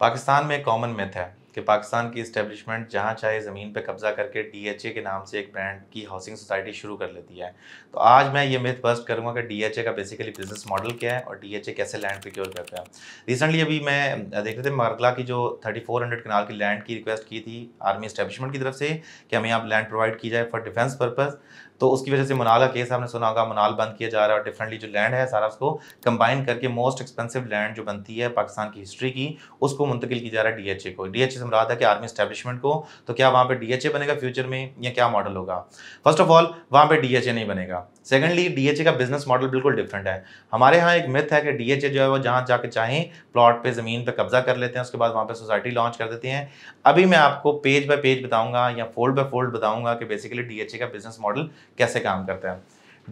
पाकिस्तान में एक common myth है कि पाकिस्तान की इस्टेब्लिशमेंट जहाँ चाहे ज़मीन पर कब्ज़ा करके ए के नाम से एक ब्रांड की हाउसिंग सोसाइटी शुरू कर लेती है तो आज मैं ये मिथ बस्ट करूँगा कि ए का बेसिकली बिजनेस मॉडल क्या है और ए कैसे लैंड प्रिक्योर करता है रिसेंटली अभी मैं देख रहे थे मरगला की जो 3400 कनाल की लैंड की रिक्वेस्ट की थी आर्मी इस्टेब्लिशमेंट की तरफ से कि हमें आप लैंड प्रोवाइड की जाए फॉर डिफेंस पर्पज़ तो उसकी वजह से मुनाल का केस आपने सुना होगा मुनाल बंद किया जा रहा है और डिफरेंटली जो लैंड है सारा उसको कंबाइन करके मोस्ट एक्सपेंसिव लैंड जो बनती है पाकिस्तान की हिस्ट्री की उसको मुंतकिल किया जा रहा है डीएचए को डीएचए से मुराद है कि आर्मी स्टैब्लिशमेंट को तो क्या वहाँ पर डीएचए बनेगा फ्यूचर में या क्या मॉडल होगा फर्स्ट ऑफ ऑल वहाँ पर डीएचए नहीं बनेगा सेकेंडली डीएचए का बिजनेस मॉडल बिल्कुल डिफरेंट है हमारे यहाँ एक मिथ है कि डीएचए जो है वो जहाँ जाके चाहें प्लॉट पे ज़मीन पे कब्जा कर लेते हैं उसके बाद वहाँ पे सोसाइटी लॉन्च कर देते हैं अभी मैं आपको पेज बाय पेज बताऊँगा या फोल्ड बाय फोल्ड बताऊँगा कि बेसिकली डीएचए का बिजनेस मॉडल कैसे काम करते हैं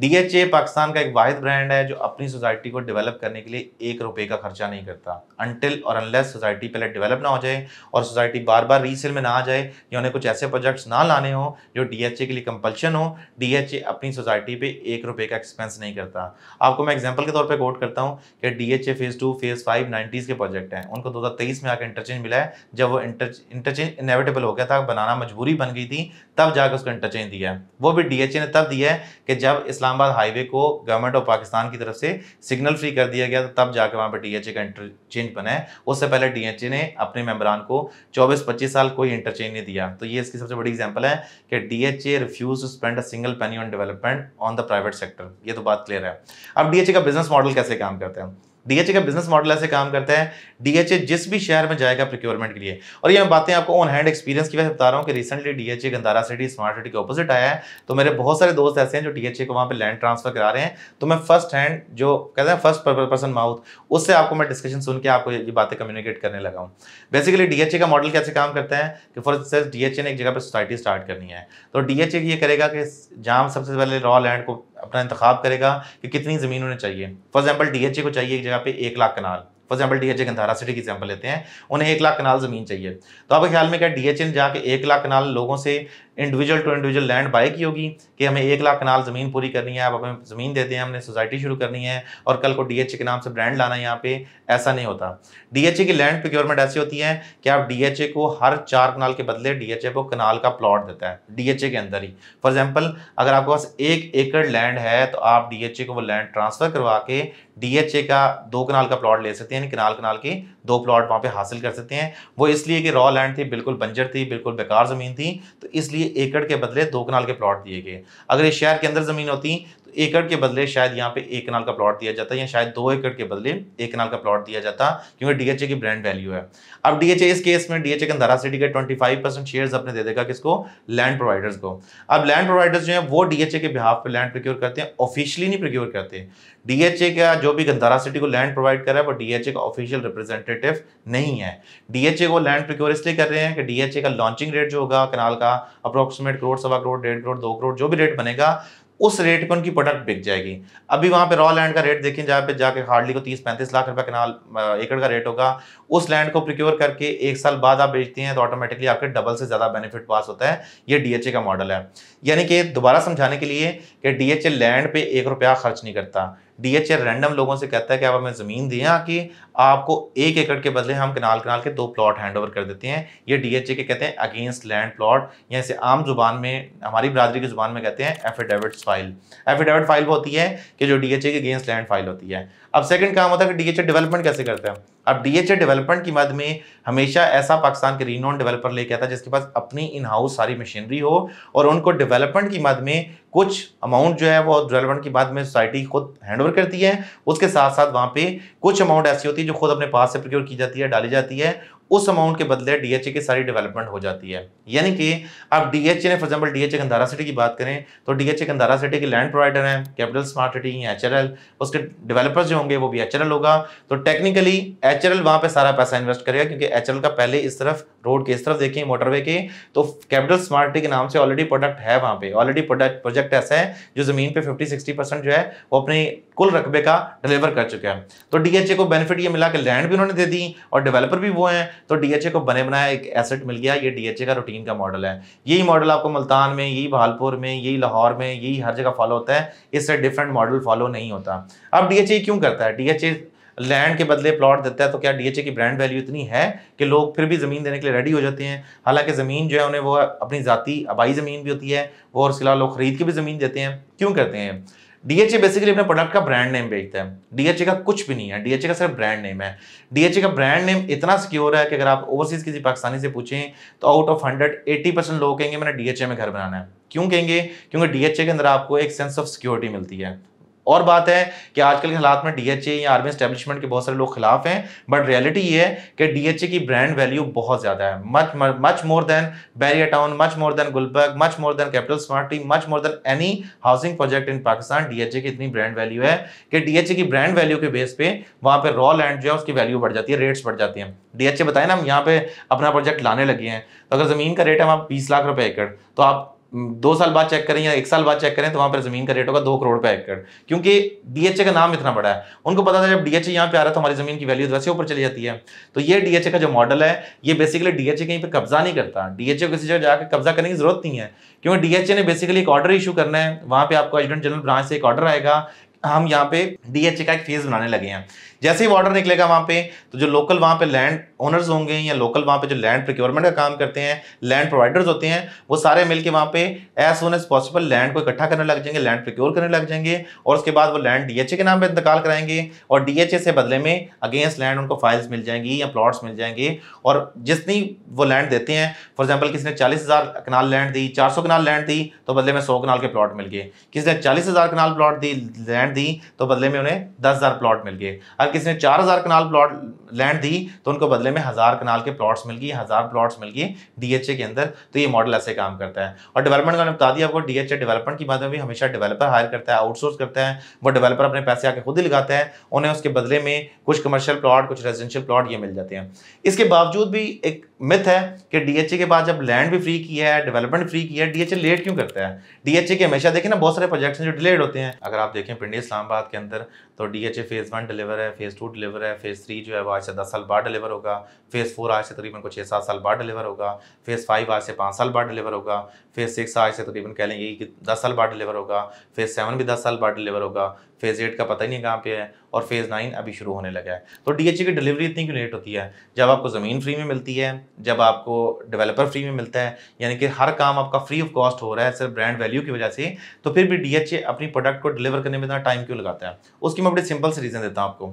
डीएचए पाकिस्तान का एक वाहिद ब्रांड है जो अपनी सोसाइटी को डेवलप करने के लिए एक रुपए का खर्चा नहीं करता अनटिल और अनलेस सोसाइटी पहले डेवलप ना हो जाए और सोसाइटी बार बार रीसेल में ना आ जाए या उन्हें कुछ ऐसे प्रोजेक्ट्स ना लाने हो जो डीएचए के लिए कंपल्शन हो डीएचए अपनी सोसाइटी पे एक रुपये का एक्सपेंस नहीं करता आपको मैं एग्जाम्पल के तौर पर कोट करता हूँ कि D H A phase two phase five nineties के प्रोजेक्ट हैं उनको दो हज़ार तेईस में आकर इंटरचेंज मिला है जब वो इंटरचेंज इनविटेबल हो गया था बनाना मजबूरी बन गई थी तब जाकर उसको इंटरचेंज दिया है वो भी डी ने तब दिया है कि जब इस्लाम इस्लामाबाद हाईवे को गवर्नमेंट ऑफ पाकिस्तान की तरफ से सिग्नल फ्री कर दिया गया तब जाकर वहाँ पर डी का इंटरचेंज बना है उससे पहले डी ने अपने मेम्बरान को चौबीस पच्चीस साल कोई इंटरचेंज नहीं दिया तो ये इसकी सबसे बड़ी एग्जाम्पल है कि D H A refuse to spend a single penny on development on the private sector ये तो बात क्लियर है अब डी का बिजनेस मॉडल कैसे काम करते हैं डीएचए का बिजनेस मॉडल ऐसे काम करता है डीएचए जिस भी शहर में जाएगा प्रिक्योरमेंट के लिए और ये मैं बातें आपको ऑन हैंड एक्सपीरियंस की वजह बता रहा हूँ कि recently DHA Gandhara City smart city के ऑपोजिट आया है तो मेरे बहुत सारे दोस्त ऐसे हैं जो डीएचए को वहाँ पर लैंड ट्रांसफर करा रहे हैं तो मैं फर्स्ट हैंड जो कहते हैं फर्स्ट पर्सन माउथ उससे आपको मैं डिस्कशन सुन के आपको ये बातें कम्युनिकेट करने लगा हूँ बेसिकली डीएचए का मॉडल कैसे काम करता है कि फॉर इंस्टेंस डीएचए ने एक जगह पर सोसाइटी स्टार्ट करनी है तो डीएचए ये करेगा कि जहाँ सबसे पहले रॉ लैंड को अपना इंतखब करेगा कि कितनी ज़मीन उन्हें चाहिए फॉर एग्जाम्पल डी को चाहिए एक जगह पर एक lakh kanal for example D H A Gandhara City की एग्जाम्पल लेते हैं उन्हें एक लाख कनाल ज़मीन चाहिए तो आपके ख्याल में क्या डी एच ए ने जाके एक लाख कनाल लोगों से individual to individual land buy की होगी कि हमें एक लाख कनाल ज़मीन पूरी करनी है आप हमें ज़मीन दे दें हमने सोसाइटी शुरू करनी है और कल को डीएचए के नाम से ब्रांड लाना है यहाँ पे ऐसा नहीं होता डीएचए की लैंड प्रिक्योरमेंट ऐसी होती है कि आप डीएचए को हर चार कनाल के बदले डीएचए को कनाल का प्लॉट देता है डीएचए के अंदर ही फॉर एग्जाम्पल अगर आपके पास एक एकड़ लैंड है तो आप डीएचए को वो लैंड ट्रांसफ़र करवा के डीएचए का दो कनाल का प्लॉट ले सकते हैं यानी कनाल कनाल के दो प्लॉट वहाँ पे हासिल कर सकते हैं वो इसलिए कि रॉ लैंड थी बिल्कुल बंजर थी बिल्कुल बेकार ज़मीन थी तो इसलिए एकड़ के बदले दो कनाल के प्लॉट दिए गए अगर ये शहर के अंदर ज़मीन होती तो एकड़ के बदले शायद यहाँ पे एक नाल का प्लॉट दिया जाता या शायद दो एकड़ के बदले एक कनाल का प्लॉट दिया जाता क्योंकि डीएचए की ब्रांड वैल्यू है अब डीएचए इस केस में डीएचए कंधारा सिटी के 25 परसेंट शेयर अपने दे देगा किसको लैंड प्रोवाइडर्स को अब लैंड प्रोवाइडर्स जो है वो डीएचए के बिहाफ पर लैंड प्रोक्योर करते हैं ऑफिशियली नहीं प्रोक्योर करते डीएचए का जो भी गंधारा सिटी को लैंड प्रोवाइड कर रहा है वो डीएचए का ऑफिशियल रिप्रेजेंटेटिव नहीं है डीएचए को लैंड प्रोक्योर इसलिए कर रहे हैं कि डीएचए का लॉन्चिंग रेट जो होगा कनाल का अप्रोक्सीमेट करोड़ सवा करोड़ डेढ़ करोड़ दो करोड़ जो भी रेट बनेगा उस रेट पर उनकी प्रोडक्ट बिक जाएगी अभी वहाँ पे रॉ लैंड का रेट देखें जहाँ पे जाके हार्डली को तीस पैंतीस लाख रुपए कनाल एकड़ का रेट होगा उस लैंड को प्रिक्योर करके एक साल बाद आप बेचते हैं तो ऑटोमेटिकली आपके डबल से ज़्यादा बेनिफिट पास होता है ये डीएचए का मॉडल है यानी कि दोबारा समझाने के लिए कि डीएचए लैंड पर एक रुपया खर्च नहीं करता डीएचए रैंडम लोगों से कहता है कि आप हमें ज़मीन दें कि आपको एक एकड़ के बदले हम किनाल किनाल के दो प्लॉट हैंड ओवर कर देते हैं ये डीएचए के कहते हैं अगेंस्ट लैंड प्लॉट या इसे आम जुबान में हमारी बरदरी की जुबान में कहते हैं एफिडेविट फाइल एफिडेविट फाइल वो होती है कि जो ए के अगेंस्ट लैंड फाइल होती है अब सेकंड काम होता है कि डीएचए डेवलपमेंट कैसे करते हैं अब डीएचए डेवलपमेंट की मद में हमेशा ऐसा पाकिस्तान के रीनोन डेवलपर लेके आता है जिसके पास अपनी इन हाउस सारी मशीनरी हो और उनको डेवलपमेंट की मद में कुछ अमाउंट जो है वो डेवलपमेंट की बाद में सोसाइटी खुद हैंड ओवर करती है उसके साथ साथ वहाँ पे कुछ अमाउंट ऐसी होती है जो खुद अपने पास से प्रक्योर की जाती है डाली जाती है उस अमाउंट के बदले डीएचए की सारी डेवलपमेंट हो जाती है यानी कि आप डीएचए ने for example DHA Kandhara City की बात करें तो डीएचए कंधारा सिटी के लैंड प्रोवाइडर हैं कैपिटल स्मार्ट सिटी हैं एच उसके डेवलपर्स जो होंगे वो भी एच होगा तो टेक्निकली एच एल वहाँ पर सारा पैसा इन्वेस्ट करेगा क्योंकि एच का पहले इस तरफ रोड के इस तरफ देखें मोटरवे के तो कैपिटल स्मार्ट सिटी के नाम से ऑलरेडी प्रोडक्ट है वहाँ पर ऑलरेडी प्रोडक्ट प्रोजेक्ट ऐसा है जो ज़मीन पर फिफ्टी सिक्सटी परसेंट जो है वो अपनी कुल रकबे का डिलीवर कर चुका है तो डीएचए को बेनिफिट ये मिला कि लैंड भी उन्होंने दे दी और डेवलपर भी वो हैं तो डीएचए को बने बनाया एक एसेट मिल गया ये डीएचए का रूटीन का मॉडल है यही मॉडल आपको मुल्तान में यही भालपुर में यही लाहौर में यही हर जगह फॉलो होता है इससे डिफरेंट मॉडल फॉलो नहीं होता अब डीएचए क्यों करता है डीएचए लैंड के बदले प्लॉट देता है तो क्या डीएचए की ब्रांड वैल्यू इतनी है कि लोग फिर भी ज़मीन देने के लिए रेडी हो जाते हैं हालांकि ज़मीन जो है उन्हें वो अपनी ज़ाती आबाई ज़मीन भी होती है वो और सिला लोग खरीद के भी ज़मीन देते हैं क्यों करते हैं डीएचए बेसिकली अपने प्रोडक्ट का ब्रांड नेम बेचता है डीएचए का कुछ भी नहीं है डीएचए का सिर्फ ब्रांड नेम है डीएचए का ब्रांड नेम इतना सिक्योर है कि अगर आप ओवरसीज किसी पाकिस्तानी से पूछें तो out of hundred eighty percent लोग कहेंगे मैंने डीएचए में घर बनाना है क्यों कहेंगे क्योंकि डीएचए के अंदर आपको एक सेंस ऑफ सिक्योरिटी मिलती है और बात है कि आजकल के हालात में डीएचए या आर्मी स्टैब्लिशमेंट के बहुत सारे लोग खिलाफ हैं बट रियलिटी ये है कि डीएचए की ब्रांड वैल्यू बहुत ज़्यादा है much much more than Bahria Town much more than Gulberg much more than Capital Smart much more than any housing project in Pakistan DHA की इतनी ब्रांड वैल्यू है कि डीएचए की ब्रांड वैल्यू के बेस पे वहाँ पर रॉ लैंड जो है उसकी वैल्यू बढ़ जाती है रेट्स बढ़ जाती है डीएचए बताए ना हम यहाँ पे अपना प्रोजेक्ट लाने लगे हैं तो अगर ज़मीन का रेट है वहाँ बीस लाख रुपए एकड़ तो आप दो साल बाद चेक करें या एक साल बाद चेक करें तो वहां पर ज़मीन का रेट होगा दो करोड़ रुपये एकड़ क्योंकि डीएचए का नाम इतना बड़ा है उनको पता था जब डीएचए यहाँ पे आ रहा तो हमारी ज़मीन की वैल्यू वैसे ऊपर चली जाती है तो ये डीएचए का जो मॉडल है ये बेसिकली डीएचए कहीं पर कब्जा नहीं करता डीएचए को किसी जगह जाकर कब्जा करने की जरूरत नहीं है क्योंकि डीएचए ने बेसिकली एक ऑर्डर इशू करना है वहां पर आपको एजेंट जनरल ब्रांच से एक ऑर्डर आएगा हम यहाँ पे डीएचए का एक फेज़ बनाने लगे हैं जैसे ही ऑर्डर निकलेगा वहाँ पे तो जो लोकल वहाँ पे लैंड ओनर्स होंगे या लोकल वहाँ पे जो लैंड प्रिक्योरमेंट का काम करते हैं लैंड प्रोवाइडर्स होते हैं वो सारे मिलके वहाँ पे as soon as possible land को इकट्ठा करने लग जाएंगे लैंड प्रिक्योर करने लग जाएंगे और उसके बाद वो लैंड डीएचए के नाम पर इंतकाल कराएंगे और डीएचए से बदले में अगेंस्ट लैंड उनको फाइल्स मिल जाएंगी या प्लाट्स मिल जाएंगे और जितनी वो लैंड देते हैं फॉर एग्जाम्पल किसी ने चालीस हज़ार कनाल लैंड दी चार सौ कनाल लैंड दी तो बदले में सौ कनाल के प्लॉट मिल गए किसी ने चालीस हज़ार कनाल प्लाट दी लैंड दी तो बदले में उन्हें दस हज़ार प्लॉट मिल गए अगर किसी ने चार हज़ार कनाल प्लॉट लैंड दी तो उनको बदले में हज़ार कनाल के प्लॉट्स मिल गए हज़ार प्लॉट्स मिल गए डीएचए के अंदर तो ये मॉडल ऐसे काम करता है और डेवलपमेंट का बता दिया आपको डीएचए डेवलपमेंट की बात में भी हमेशा डेवलपर हायर करता है आउटसोर्स करता है वो डेवलपर अपने पैसे आके खुद ही लगाते हैं उन्हें उसके बदले में कुछ कमर्शियल प्लॉट कुछ रेजिडेंशियल प्लॉट ये मिल जाते हैं इसके बावजूद भी एक मिथ है कि डीएचए के बाद जब लैंड भी फ्री की है डेवलपमेंट फ्री की है डीएचए लेट क्यों करता है डीएचए के हमेशा देखें ना बहुत सारे प्रोजेक्ट्स हैं जो डिलेड होते हैं अगर आप देखें पिंडी इस्लामाबाद के अंदर तो डीएचए फेज़ वन डिलीवर है फेज़ टू डिलीवर है फेज़ थ्री जो है वो आज से दस साल बाद डिलीवर होगा फेज़ फोर आज से तकरीबन को छः सात साल बाद डिलीवर होगा फेज़ फाइव आज से पाँच साल बाद डिलीवर होगा फेज़ सिक्स आज से तकरीबन कह लेंगे कि दस साल बाद डिलीवर होगा फेज़ सेवन भी दस साल बाद डिलीवर होगा फेज़ एट का पता ही नहीं कहाँ पे है और फेज़ नाइन अभी शुरू होने लगा है तो डी e की डिलीवरी इतनी क्यों लेट होती है जब आपको ज़मीन फ्री में मिलती है जब आपको डेवलपर फ्री में मिलता है यानी कि हर काम आपका फ्री ऑफ कॉस्ट हो रहा है सिर्फ ब्रांड वैल्यू की वजह से तो फिर भी डी e अपनी प्रोडक्ट को डिलीवर करने में इतना टाइम क्यों लगाता है उसकी मैं बड़ी सिंपल से रीज़न देता हूँ आपको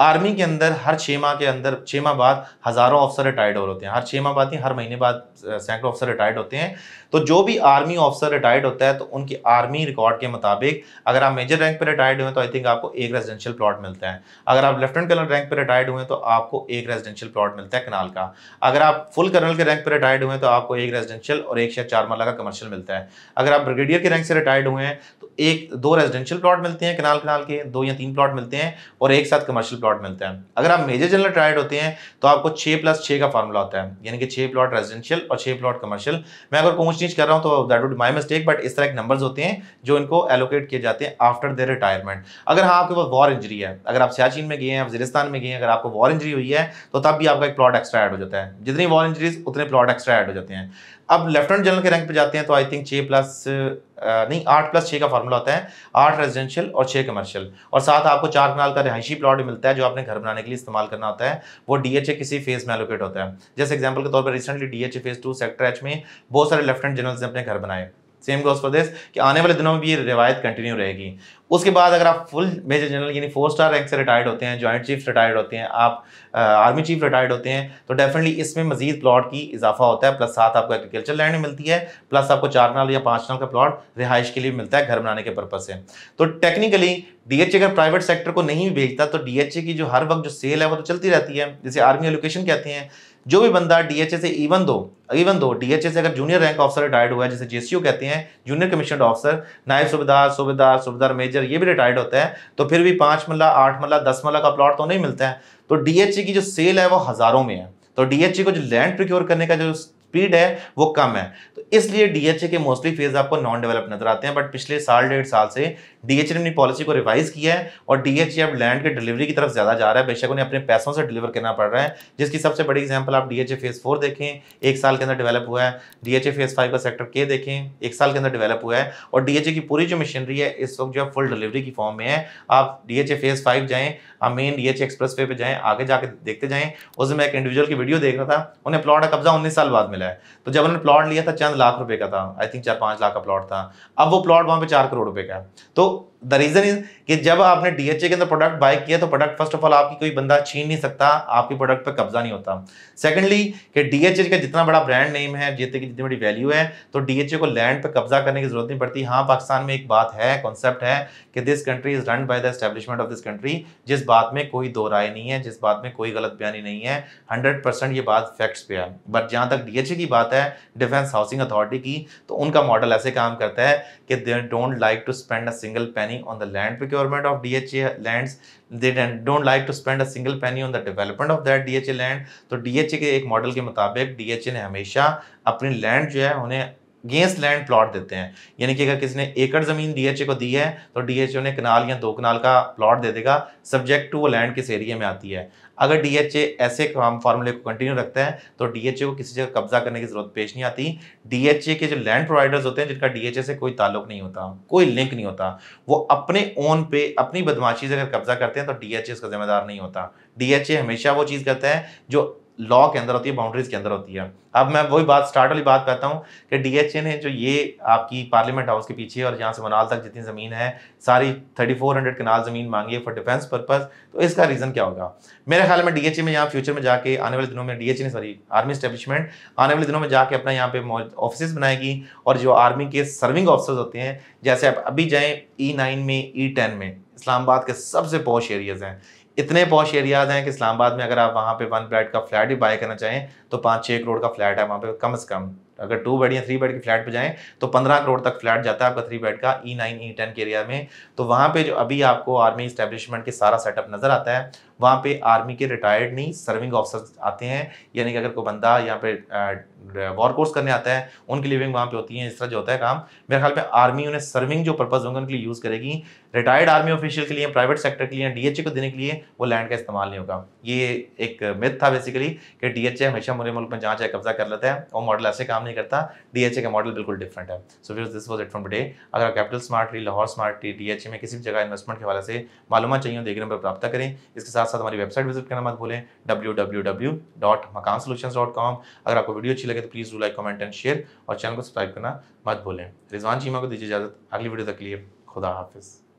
आर्मी के अंदर हर छः माह के अंदर छः माह बाद हज़ारों ऑफिसर रिटायर्ड हो होते हैं हर छः माह बाद हर महीने बाद सैकड़ों ऑफिसर रिटायर्ड होते हैं तो जो भी आर्मी ऑफिसर रिटायर्ड होता है तो उनकी आर्मी रिकॉर्ड के मुताबिक अगर आप मेजर रैंक पर रिटायर्ड हुए तो आई थिंक आपको एक रेजिडेंशियल प्लॉट मिलता है अगर आप लेफ्टिनेंट कर्नल रैंक पर रिटायर्ड हुए तो आपको एक रेजिडेंशियल प्लॉट मिलता है कनाल का अगर आप फुल कर्नल के रैंक पर रिटायर्ड हुए तो आपको एक रेजिडेंशियल और एक शायद चार मरला का कमर्शियल मिलता है अगर आप ब्रिगेडियर के रैंक से रिटायर्ड हुए हैं एक दो रेजिडेंशियल प्लॉट मिलते हैं किनाल किनाल के दो या तीन प्लॉट मिलते हैं और एक साथ कमर्शियल प्लॉट मिलते हैं अगर आप मेजर जनरल ट्राइड होते हैं तो आपको छः प्लस छः का फार्मूला होता है यानी कि छः प्लॉट रेजिडेंशियल और छः प्लॉट कमर्शियल मैं अगर पूछ नीच कर रहा हूँ तो that would my mistake but इस तरह के नंबर्स होते हैं जो इनको एलोकेट किए जाते हैं आफ्टर देर रिटायरमेंट अगर हाँ आपके पास वॉर इंजरी है अगर आप सियाचिन में गए हैं वजिस्तान में गए हैं अगर आपको वॉर इंजरी हुई है तो तब भी आपका एक प्लॉट एक्स्ट्रा ऐड हो जाता है जितनी वॉर इंजरीज उतने प्लॉट एक्स्ट्रा ऐड हो जाते हैं अब लेफ्टिनेंट जनरल के रैंक पर जाते हैं तो आई थिंक छः प्लस नहीं आठ प्लस छः का फार्मूला होता है आठ रेजिडेंशियल और छः कमर्शियल और साथ आपको चार कनाल का रिहायशी प्लॉट मिलता है जो आपने घर बनाने के लिए इस्तेमाल करना होता है वो ए किसी फेज में एलोकेट होता है जैसे एग्जाम्पल के तौर पर recently A phase two sector H में बहुत सारे लेफ्टिनेंट जनरल्स ने अपने घर बनाए सेम गोज फॉर दिस कि आने वाले दिनों में भी ये रिवायत कंटिन्यू रहेगी उसके बाद अगर आप फुल मेजर जनरल यानी फोर स्टार रैंक से रिटायर्ड होते हैं जॉइंट चीफ रिटायर्ड होते हैं आप आर्मी चीफ रिटायर्ड होते हैं तो डेफिनेटली इसमें मजीद प्लॉट की इजाफा होता है प्लस साथ आपको एग्रीकल्चर लैंड मिलती है प्लस आपको चार नाल या पाँच नाल का प्लॉट रिहाइश के लिए मिलता है घर बनाने के पर्पज से तो टेक्निकली डीएचए अगर प्राइवेट सेक्टर को नहीं भेजता तो डीएचए की जो हर वक्त जो सेल है वो तो चलती रहती है जिसे आर्मी एलोकेशन कहते हैं जो भी बंदा डीएचए से even though even though DHA से अगर जूनियर रैंक ऑफिसर रिटायर्ड हुआ है जैसे जेसीओ कहते हैं जूनियर कमीशन ऑफिसर नायब सुबेदार सुबेदार सुबेदार मेजर ये भी रिटायर्ड होता है तो फिर भी पांच मल्ला आठ मल्ला दस मल्ला का प्लॉट तो नहीं मिलता है तो डीएचए की जो सेल है वो हज़ारों में है तो डीएचए को जो लैंड प्रिक्योर करने का जो स्पीड है वो कम है तो इसलिए डीएचए के मोस्टली फेज आपको नॉन डेवलप नजर आते हैं बट पिछले साल डेढ़ साल से डीएच ने अपनी पॉलिसी को रिवाइज किया है और डीएच अब लैंड के डिलीवरी की तरफ ज्यादा जा रहा है बेशक उन्हें अपने पैसों से डिलीवर करना पड़ रहा है जिसकी सबसे बड़ी एग्जाम्पल आप डीएचए फेज फोर देखें एक साल के अंदर डेवलप हुआ है डीएचए फेज फाइव का सेक्टर के देखें एक साल के अंदर डेवलप हुआ है और डीएचए की पूरी जो मशीनरी है इस वक्त जो है फुल डिलीवरी की फॉर्म में है आप डीएचए फेज फाइव जाए आप मेन डीएचए एक्सप्रेस वे पे जाए आगे जाके देखते जाए उस मैं एक इंडिविजुअल की वीडियो देख रहा था उन्हें प्लॉट का कब्जा उन्नीस साल बाद मिला है तो जब उन्होंने प्लॉट लिया था चंद लाख रुपए का था आई थिंक चार पांच लाख का प्लॉट था अब वो प्लॉट वहाँ पे चार करोड़ रुपए का है तो と द रीज़न इज कि जब आपने डीएचए के अंदर प्रोडक्ट बाय किया तो प्रोडक्ट फर्स्ट ऑफ ऑल आपकी कोई बंदा छीन नहीं सकता आपके प्रोडक्ट पर कब्जा नहीं होता सेकंडली कि डीएचए का जितना बड़ा ब्रांड नेम है जितने की जितनी बड़ी वैल्यू है तो डीएचए को लैंड पर कब्जा करने की जरूरत नहीं पड़ती हाँ पाकिस्तान में एक बात है कॉन्सेप्ट है कि this country is run by the establishment of this country जिस बात में कोई दो राय नहीं है जिस बात में कोई गलत बयानी नहीं है हंड्रेड ये बात फैक्ट्स पे है बट जहाँ तक डीएचए की बात है डिफेंस हाउसिंग अथॉरिटी की तो उनका मॉडल ऐसे काम करता है कि they don't like to spend a single penny penny on the land procurement of DHA lands. They don't like to spend a single penny on the development of that DHA land. तो DHA के एक model के मुताबिक DHA ने हमेशा अपनी land जो है उन्हें गेंस लैंड प्लॉट देते हैं यानी कि अगर किसी ने एकड़ ज़मीन डीएचए को दी है तो डीएचए ने कनाल या दो कनाल का प्लॉट दे देगा सब्जेक्ट टू वो लैंड किस एरिया में आती है अगर डीएचए ऐसे फार्मूले को कंटिन्यू रखता है तो डीएचए को किसी जगह कब्जा करने की जरूरत पेश नहीं आती डीएचए के जो लैंड प्रोवाइडर्स होते हैं जिनका डीएचए से कोई ताल्लुक नहीं होता कोई लिंक नहीं होता वो अपने ओन पे अपनी बदमाशी से अगर कब्जा करते हैं तो डीएचए उसका जिम्मेदार नहीं होता डीएचए हमेशा वो चीज़ करता है जो लॉ के अंदर होती है बाउंड्रीज के अंदर होती है अब मैं वही बात स्टार्ट वाली बात कहता हूँ कि डीएचए ने जो ये आपकी पार्लियामेंट हाउस के पीछे और यहाँ से मनाल तक जितनी ज़मीन है सारी 3400 कनाल ज़मीन मांगी है फॉर डिफेंस पर्पज़ तो इसका रीज़न क्या होगा मेरे ख्याल में डीएचए में यहाँ फ्यूचर में जाके आने वाले दिनों में डीएचए ने सॉरी आर्मी स्टैब्लिशमेंट आने वाले दिनों में जाके अपना यहाँ पे ऑफिस बनाएगी और जो आर्मी के सर्विंग ऑफिसर्स होते हैं जैसे आप अभी जाएँ ई e में ई e में इस्लामाबाद के सबसे पॉश एरियाज़ हैं इतने पॉश एरियाज हैं कि इस्लामाबाद में अगर आप वहाँ पे वन बेड का फ्लैट भी बाय करना चाहें तो पाँच छः करोड़ का फ्लैट है वहाँ पे कम से कम अगर टू बेड या थ्री बेड के फ्लैट पे जाएं तो पंद्रह करोड़ तक फ्लैट जाता है आपका थ्री बेड का ई नाइन ई टेन के एरिया में तो वहाँ पे जो अभी आपको आर्मी इस्टेब्लिशमेंट के सारा सेटअप नज़र आता है वहाँ पे आर्मी के रिटायर्ड नहीं सर्विंग ऑफिसर आते हैं यानी कि अगर कोई बंदा यहाँ पे वॉर कोर्स करने आता है उनकी लिविंग वहाँ पे होती है इस तरह जो होता है काम मेरे ख्याल में आर्मी उन्हें सर्विंग जो पर्पज होंगे उनके लिए यूज़ करेगी रिटायर्ड आर्मी ऑफिशियल के लिए प्राइवेट सेक्टर के लिए डीएचए को देने के लिए वो लैंड का इस्तेमाल नहीं होगा ये एक मिथ था बेसिकली कि ए हमेशा मुरे मुल्क में जहाँ चाहे कब्जा कर लेता है और मॉडल ऐसे काम नहीं करता ए का मॉडल बिल्कुल डिफरेंट है सो फिर this was it from day अगर capital smart Lahore smart D में किसी भी जगह इन्वेस्टमेंट के हवाले से मालूम चाहिए देखने नंबर प्राप्त करें इसके साथ साथ हमारी वेबसाइट विजिट करना मत भूलें W W W dot Makaan solution dot com अगर आपको वीडियो अच्छी लगे तो please do like comment and share और चैनल को सब्सक्राइब करना मत भूलें रिजवान चीमा को दीजिए इजाज़त अगली वीडियो तक के लिए खुदा हाफिज़